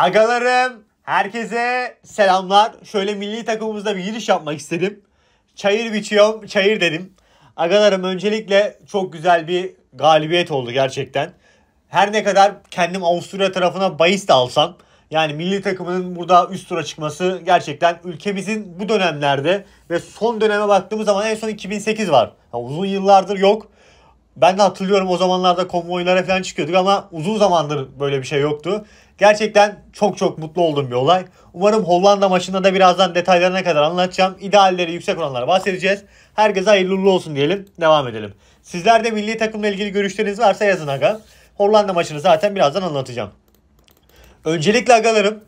Agalarım herkese selamlar. Şöyle milli takımımızda bir giriş yapmak istedim. Çayır biçiyorum, çayır dedim. Agalarım öncelikle çok güzel bir galibiyet oldu gerçekten. Her ne kadar kendim Avusturya tarafına bahis de alsam yani milli takımının burada üst tura çıkması gerçekten ülkemizin bu dönemlerde ve son döneme baktığımız zaman en son 2008 var. Yani uzun yıllardır yok. Ben de hatırlıyorum o zamanlarda konvoylara falan çıkıyorduk ama uzun zamandır böyle bir şey yoktu. Gerçekten çok çok mutlu olduğum bir olay. Umarım Hollanda maçında da birazdan detaylarına kadar anlatacağım. İdealleri yüksek oranlara bahsedeceğiz. Herkese hayırlı uğurlu olsun diyelim. Devam edelim. Sizler de milli takımla ilgili görüşleriniz varsa yazın aga. Hollanda maçını zaten birazdan anlatacağım. Öncelikle agalarım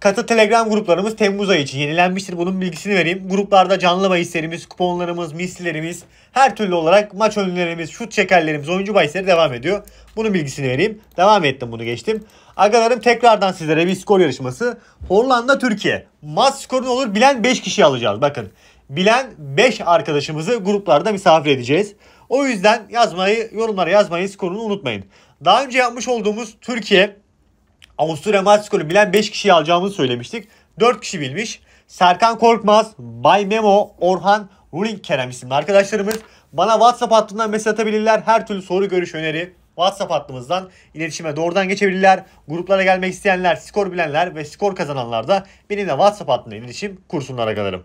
Katı Telegram gruplarımız Temmuz ayı için yenilenmiştir. Bunun bilgisini vereyim. Gruplarda canlı bahislerimiz, kuponlarımız, mislilerimiz, her türlü olarak maç önlerimiz, şut çekerlerimiz, oyuncu bahisleri devam ediyor. Bunun bilgisini vereyim. Devam ettim bunu geçtim. Agalarım tekrardan sizlere bir skor yarışması. Hollanda Türkiye. Maç skoru ne olur bilen 5 kişi alacağız. Bakın bilen 5 arkadaşımızı gruplarda misafir edeceğiz. O yüzden yazmayı, yorumlara yazmayı, skorunu unutmayın. Daha önce yapmış olduğumuz Türkiye Avusturya maç skoru bilen 5 kişiyi alacağımızı söylemiştik. 4 kişi bilmiş. Serkan Korkmaz, Bay Memo, Orhan, Ruling Kerem isimli arkadaşlarımız. Bana WhatsApp hattından mesaj atabilirler. Her türlü soru, görüş, öneri WhatsApp hattımızdan iletişime doğrudan geçebilirler. Gruplara gelmek isteyenler, skor bilenler ve skor kazananlar da benimle WhatsApp hattında iletişim kursunlara kalarım.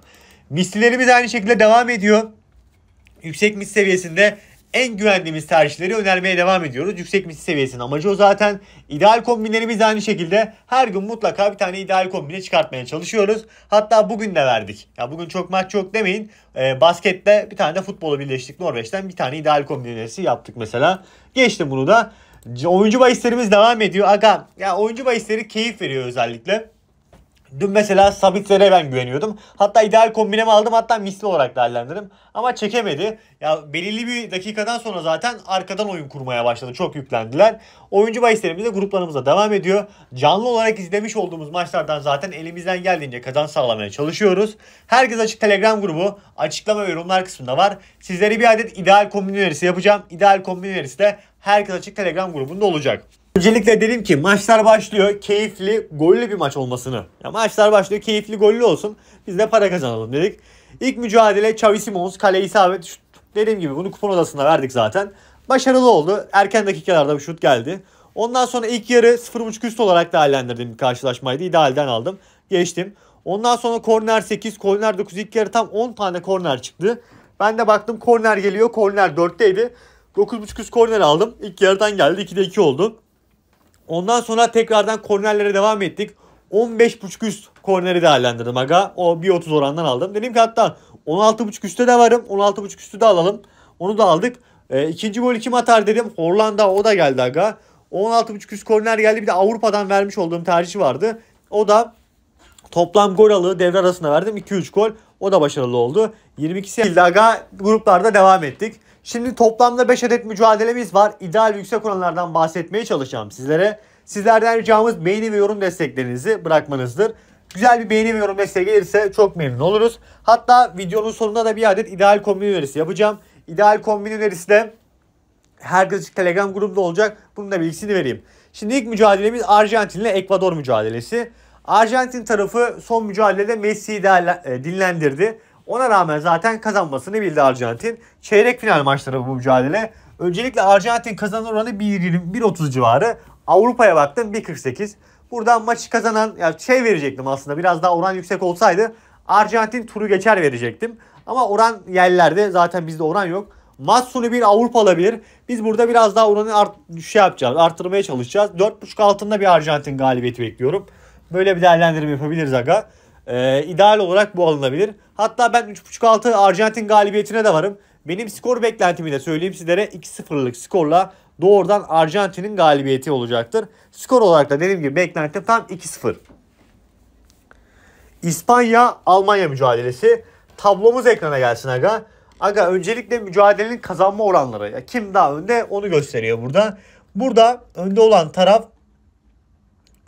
Mislilerimiz aynı şekilde devam ediyor. Yüksek mis seviyesinde en güvendiğimiz tercihleri önermeye devam ediyoruz. Yüksek misli seviyesinin amacı o zaten. İdeal kombinlerimiz aynı şekilde her gün mutlaka bir tane ideal kombine çıkartmaya çalışıyoruz. Hatta bugün de verdik. Ya bugün çok maç yok demeyin. E, baskette bir tane de futbolu birleştik. Norveç'ten bir tane ideal kombinesi yaptık mesela. Geçtim bunu da. Oyuncu bahislerimiz devam ediyor. Aga ya oyuncu bahisleri keyif veriyor özellikle. Dün mesela Sabitlere ben güveniyordum. Hatta ideal kombinemi aldım hatta misli olarak değerlendirdim. Ama çekemedi. Ya belirli bir dakikadan sonra zaten arkadan oyun kurmaya başladı. Çok yüklendiler. Oyuncu bahislerimiz de gruplarımızda devam ediyor. Canlı olarak izlemiş olduğumuz maçlardan zaten elimizden geldiğince kazanç sağlamaya çalışıyoruz. Herkes açık Telegram grubu açıklama ve yorumlar kısmında var. Sizlere bir adet ideal kombin önerisi yapacağım. İdeal kombin önerisi de herkes açık Telegram grubunda olacak. Öncelikle dedim ki maçlar başlıyor keyifli gollü bir maç olmasını. Ya maçlar başlıyor keyifli gollü olsun biz de para kazanalım dedik. İlk mücadele Xavi Simons kale isabet şut. Dediğim gibi bunu kupon odasında verdik zaten. Başarılı oldu. Erken dakikalarda bir şut geldi. Ondan sonra ilk yarı 0.5 üst olarak değerlendirdim bir karşılaşmaydı. İdealden aldım. Geçtim. Ondan sonra korner 8, korner 9 ilk yarı tam 10 tane korner çıktı. Ben de baktım korner geliyor. Korner 4'teydi. 9.5 üst korner aldım. İlk yarıdan geldi. 2'de 2 oldu. Ondan sonra tekrardan kornerlere devam ettik. 15.5 üst korneri değerlendirdim aga. O 1.30 orandan aldım. Dedim ki hatta 16.5 üstte de varım. 16.5 üstü de alalım. Onu da aldık. E, ikinci golü kim atar dedim. Hollanda o da geldi aga. 16.5 üst korner geldi. Bir de Avrupa'dan vermiş olduğum tercih vardı. O da toplam gol alığı devre arasına verdim. 2-3 gol. O da başarılı oldu. 22 Sildaga gruplarda devam ettik. Şimdi toplamda 5 adet mücadelemiz var. İdeal yüksek oranlardan bahsetmeye çalışacağım sizlere. Sizlerden ricamız beğeni ve yorum desteklerinizi bırakmanızdır. Güzel bir beğeni ve yorum desteği gelirse çok memnun oluruz. Hatta videonun sonunda da bir adet ideal kombin önerisi yapacağım. İdeal kombin önerisi de herkes Telegram grubunda olacak. Bunun da bilgisini vereyim. Şimdi ilk mücadelemiz Arjantin ile Ekvador mücadelesi. Arjantin tarafı son mücadelede Messi'yi e, dinlendirdi. Ona rağmen zaten kazanmasını bildi Arjantin. Çeyrek final maçları bu mücadele. Öncelikle Arjantin kazanma oranı 1.30 civarı. Avrupa'ya baktım 1.48. Buradan maçı kazanan ya şey verecektim aslında biraz daha oran yüksek olsaydı Arjantin turu geçer verecektim. Ama oran yerlerde zaten bizde oran yok. Maç sonu bir Avrupa'la bir. Biz burada biraz daha oranı art, şey yapacağız, arttırmaya çalışacağız. 4.5 altında bir Arjantin galibiyeti bekliyorum. Böyle bir değerlendirme yapabiliriz aga. Ee, ideal olarak bu alınabilir. Hatta ben 3.5-6 Arjantin galibiyetine de varım. Benim skor beklentimi de söyleyeyim sizlere 2-0'lık skorla doğrudan Arjantin'in galibiyeti olacaktır. Skor olarak da dediğim gibi beklentim tam 2-0. İspanya-Almanya mücadelesi. Tablomuz ekrana gelsin aga. Aga öncelikle mücadelenin kazanma oranları. Ya kim daha önde onu gösteriyor burada. Burada önde olan taraf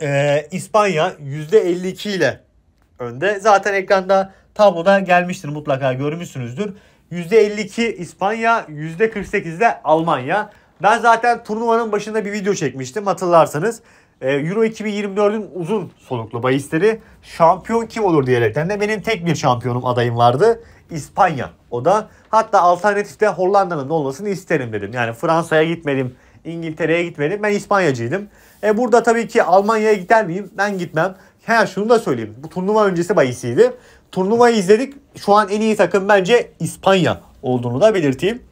e, İspanya %52 ile önde. Zaten ekranda tabloda gelmiştir mutlaka görmüşsünüzdür. %52 İspanya, %48 de Almanya. Ben zaten turnuvanın başında bir video çekmiştim hatırlarsanız. Ee, Euro 2024'ün uzun soluklu bahisleri şampiyon kim olur diyerekten de benim tek bir şampiyonum adayım vardı. İspanya o da. Hatta alternatifte Hollanda'nın olmasını isterim dedim. Yani Fransa'ya gitmedim, İngiltere'ye gitmedim. Ben İspanyacıydım. E burada tabii ki Almanya'ya gider miyim? Ben gitmem. He şunu da söyleyeyim. Bu turnuva öncesi bayisiydi. Turnuvayı izledik. Şu an en iyi takım bence İspanya olduğunu da belirteyim.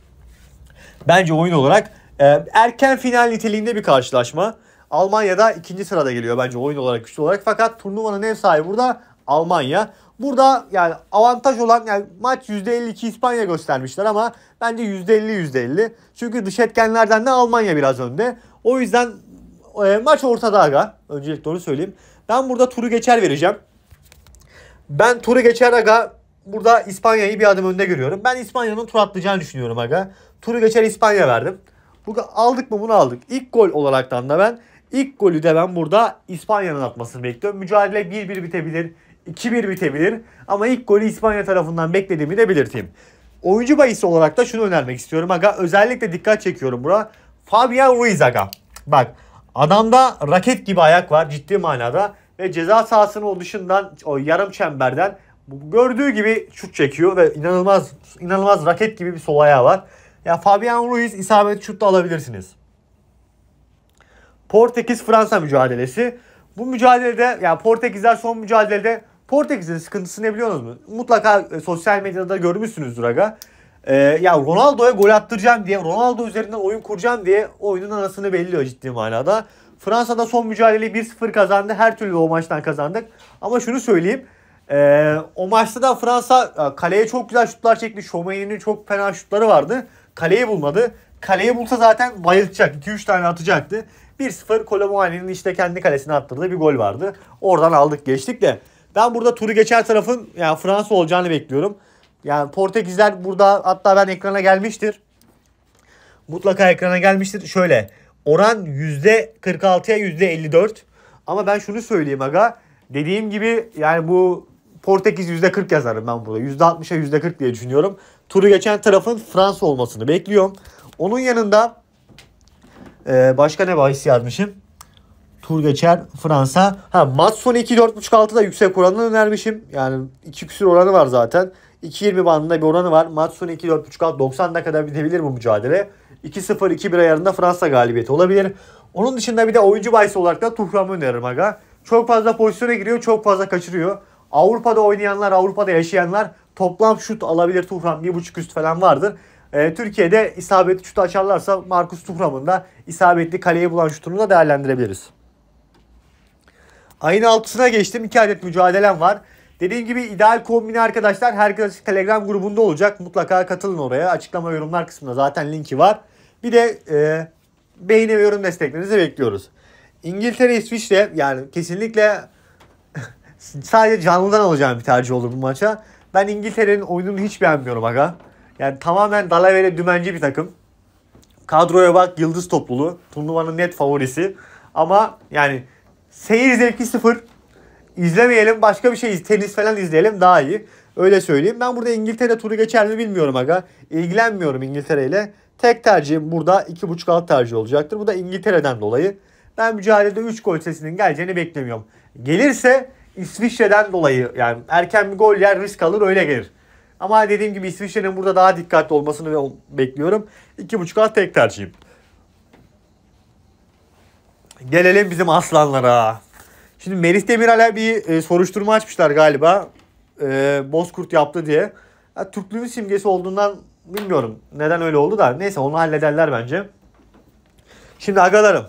Bence oyun olarak e, erken final niteliğinde bir karşılaşma. Almanya'da ikinci sırada geliyor bence oyun olarak güçlü olarak. Fakat turnuvanın ev sahibi burada Almanya. Burada yani avantaj olan yani maç %52 İspanya göstermişler ama bence %50 %50. Çünkü dış etkenlerden de Almanya biraz önde. O yüzden e, maç ortada aga. Öncelikle onu söyleyeyim. Ben burada turu geçer vereceğim. Ben turu geçer aga burada İspanya'yı bir adım önde görüyorum. Ben İspanya'nın tur atlayacağını düşünüyorum aga. Turu geçer İspanya verdim. Burada aldık mı bunu aldık. İlk gol olaraktan da ben ilk golü de ben burada İspanya'nın atmasını bekliyorum. Mücadele 1-1 bitebilir. 2-1 bitebilir. Ama ilk golü İspanya tarafından beklediğimi de belirteyim. Oyuncu bahisi olarak da şunu önermek istiyorum. Aga özellikle dikkat çekiyorum bura. Fabian Ruiz aga. Bak Adamda raket gibi ayak var ciddi manada ve ceza sahasının o dışından o yarım çemberden gördüğü gibi şut çekiyor ve inanılmaz inanılmaz raket gibi bir sol ayağı var. Ya Fabian Ruiz isabet şut da alabilirsiniz. Portekiz Fransa mücadelesi. Bu mücadelede yani Portekizler son mücadelede Portekiz'in sıkıntısı ne biliyorsunuz mu? Mutlaka e, sosyal medyada görmüşsünüzdür aga. Ee, ya Ronaldo'ya gol attıracağım diye, Ronaldo üzerinden oyun kuracağım diye oyunun anasını belliyor ciddi manada. Fransa'da son mücadeleyi 1-0 kazandı. Her türlü o maçtan kazandık. Ama şunu söyleyeyim. E, o maçta da Fransa e, kaleye çok güzel şutlar çekti. Şomeyni'nin çok fena şutları vardı. Kaleyi bulmadı. Kaleyi bulsa zaten bayılacak. 2-3 tane atacaktı. 1-0 Kolomani'nin işte kendi kalesine attırdığı bir gol vardı. Oradan aldık geçtik de. Ben burada turu geçer tarafın yani Fransa olacağını bekliyorum. Yani Portekizler burada hatta ben ekrana gelmiştir. Mutlaka ekrana gelmiştir. Şöyle oran %46'ya %54. Ama ben şunu söyleyeyim aga. Dediğim gibi yani bu Portekiz %40 yazarım ben burada. %60'a %40 diye düşünüyorum. Turu geçen tarafın Fransa olmasını bekliyorum. Onun yanında e, başka ne bahis yazmışım? Tur geçer Fransa. Ha maç sonu 2 4.5 6 da yüksek oranını önermişim. Yani 2 küsür oranı var zaten. 2.20 bandında bir oranı var. Matsuni 2.4.5 alt 90'da kadar bitebilir bu mücadele. 2-0-2-1 ayarında Fransa galibiyeti olabilir. Onun dışında bir de oyuncu bahisi olarak da Tuhram'ı öneririm aga. Çok fazla pozisyona giriyor, çok fazla kaçırıyor. Avrupa'da oynayanlar, Avrupa'da yaşayanlar toplam şut alabilir Tuhram. 1.5 üst falan vardır. Ee, Türkiye'de isabetli şut açarlarsa Markus Tuhram'ın da isabetli kaleye bulan şutunu da değerlendirebiliriz. Ayın altısına geçtim. 2 adet mücadelem var. Dediğim gibi ideal kombini arkadaşlar herkes Telegram grubunda olacak. Mutlaka katılın oraya. Açıklama yorumlar kısmında zaten linki var. Bir de e, beğeni ve yorum desteklerinizi bekliyoruz. İngiltere İsviçre yani kesinlikle sadece canlıdan alacağım bir tercih olur bu maça. Ben İngiltere'nin oyununu hiç beğenmiyorum aga. Yani tamamen dalavere dümenci bir takım. Kadroya bak yıldız topluluğu. Turnuvanın net favorisi. Ama yani seyir zevki sıfır. İzlemeyelim başka bir şey tenis falan izleyelim daha iyi. Öyle söyleyeyim. Ben burada İngiltere turu geçer mi bilmiyorum aga. İlgilenmiyorum İngiltere ile. Tek tercihim burada 2.5 alt tercih olacaktır. Bu da İngiltere'den dolayı. Ben mücadelede 3 gol sesinin geleceğini beklemiyorum. Gelirse İsviçre'den dolayı yani erken bir gol yer risk alır öyle gelir. Ama dediğim gibi İsviçre'nin burada daha dikkatli olmasını bekliyorum. 2.5 alt tek tercihim. Gelelim bizim aslanlara. Şimdi Melih Demirel'e bir e, soruşturma açmışlar galiba. E, Bozkurt yaptı diye. Ya, Türklüğün simgesi olduğundan bilmiyorum neden öyle oldu da. Neyse onu hallederler bence. Şimdi agalarım.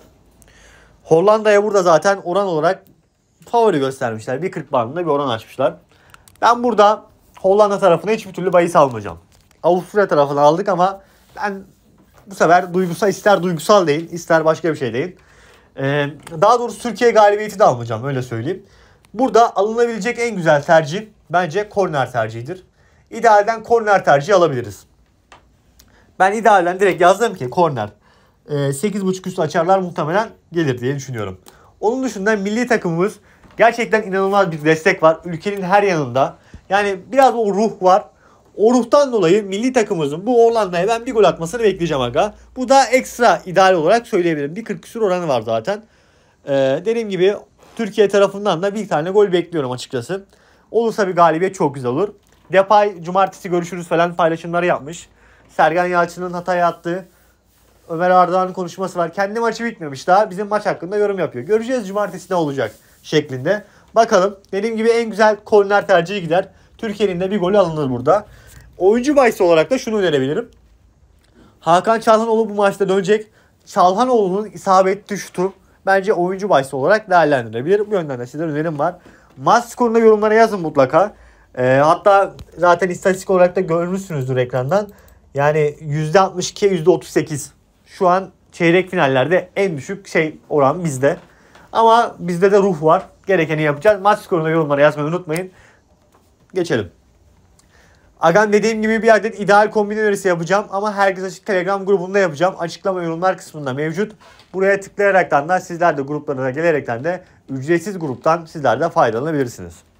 Hollanda'ya burada zaten oran olarak favori göstermişler. 1.40 bandında bir oran açmışlar. Ben burada Hollanda tarafına hiçbir türlü bahis almayacağım. Avusturya tarafını aldık ama ben bu sefer duygusal ister duygusal değil ister başka bir şey değil. Ee, daha doğrusu Türkiye galibiyeti de almayacağım öyle söyleyeyim. Burada alınabilecek en güzel tercih bence korner tercihidir. İdealden korner tercihi alabiliriz. Ben idealden direkt yazdım ki korner. Ee, 8.5 üst açarlar muhtemelen gelir diye düşünüyorum. Onun dışında milli takımımız gerçekten inanılmaz bir destek var. Ülkenin her yanında. Yani biraz o ruh var. O ruhtan dolayı milli takımımızın bu Hollanda'ya ben bir gol atmasını bekleyeceğim aga. Bu da ekstra ideal olarak söyleyebilirim. Bir 40 küsur oranı var zaten. Ee, dediğim gibi Türkiye tarafından da bir tane gol bekliyorum açıkçası. Olursa bir galibiyet çok güzel olur. Depay cumartesi görüşürüz falan paylaşımları yapmış. Sergen Yalçın'ın hataya attığı Ömer Arda'nın konuşması var. Kendi maçı bitmemiş daha. Bizim maç hakkında yorum yapıyor. Göreceğiz cumartesi ne olacak şeklinde. Bakalım. Dediğim gibi en güzel korner tercihi gider. Türkiye'nin de bir golü alınır burada. Oyuncu bahisi olarak da şunu önerebilirim. Hakan Çalhanoğlu bu maçta dönecek. Çalhanoğlu'nun isabetli şutu bence oyuncu bahisi olarak değerlendirilebilir. Bu yönden de size önerim var. Maç skorunu yorumlara yazın mutlaka. E, hatta zaten istatistik olarak da görmüşsünüzdür ekrandan. Yani %62'ye %38. Şu an çeyrek finallerde en düşük şey oran bizde. Ama bizde de ruh var. Gerekeni yapacağız. Maç skorunu yorumlara yazmayı unutmayın. Geçelim. Agam dediğim gibi bir adet ideal kombin önerisi yapacağım ama herkes açık Telegram grubunda yapacağım. Açıklama yorumlar kısmında mevcut. Buraya tıklayaraktan da sizler de gruplarına gelerekten de ücretsiz gruptan sizler de faydalanabilirsiniz.